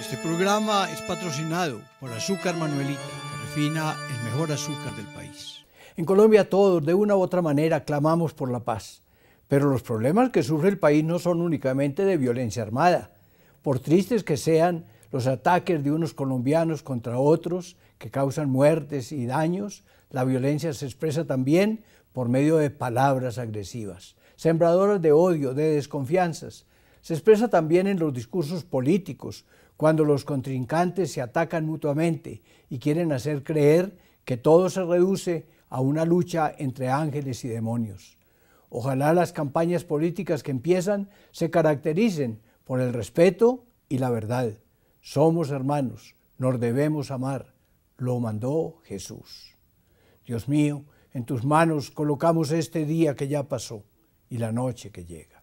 Este programa es patrocinado por Azúcar Manuelita, que refina el mejor azúcar del país. En Colombia todos, de una u otra manera, clamamos por la paz. Pero los problemas que sufre el país no son únicamente de violencia armada. Por tristes que sean los ataques de unos colombianos contra otros, que causan muertes y daños, la violencia se expresa también por medio de palabras agresivas, sembradoras de odio, de desconfianzas, se expresa también en los discursos políticos, cuando los contrincantes se atacan mutuamente y quieren hacer creer que todo se reduce a una lucha entre ángeles y demonios. Ojalá las campañas políticas que empiezan se caractericen por el respeto y la verdad. Somos hermanos, nos debemos amar. Lo mandó Jesús. Dios mío, en tus manos colocamos este día que ya pasó y la noche que llega.